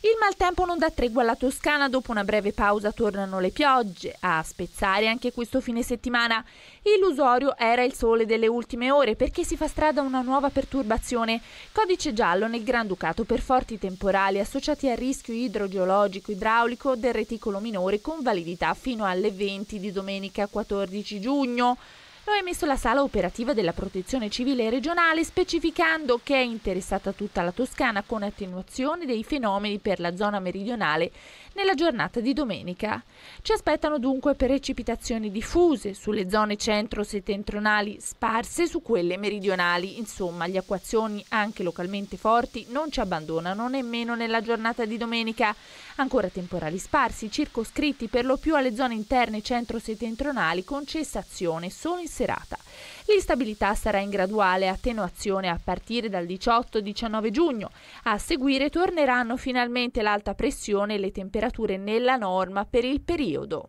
Il maltempo non dà tregua alla Toscana, dopo una breve pausa tornano le piogge, a spezzare anche questo fine settimana. Illusorio era il sole delle ultime ore perché si fa strada una nuova perturbazione. Codice giallo nel Granducato per forti temporali associati al rischio idrogeologico idraulico del reticolo minore con validità fino alle 20 di domenica 14 giugno lo ha emesso la sala operativa della Protezione Civile regionale specificando che è interessata tutta la Toscana con attenuazione dei fenomeni per la zona meridionale nella giornata di domenica. Ci aspettano dunque precipitazioni diffuse sulle zone centro-settentrionali sparse su quelle meridionali. Insomma, gli acquazioni, anche localmente forti non ci abbandonano nemmeno nella giornata di domenica. Ancora temporali sparsi, circoscritti per lo più alle zone interne centro-settentrionali con cessazione solo in serata. L'instabilità sarà in graduale attenuazione a partire dal 18-19 giugno. A seguire torneranno finalmente l'alta pressione e le temperature nella norma per il periodo.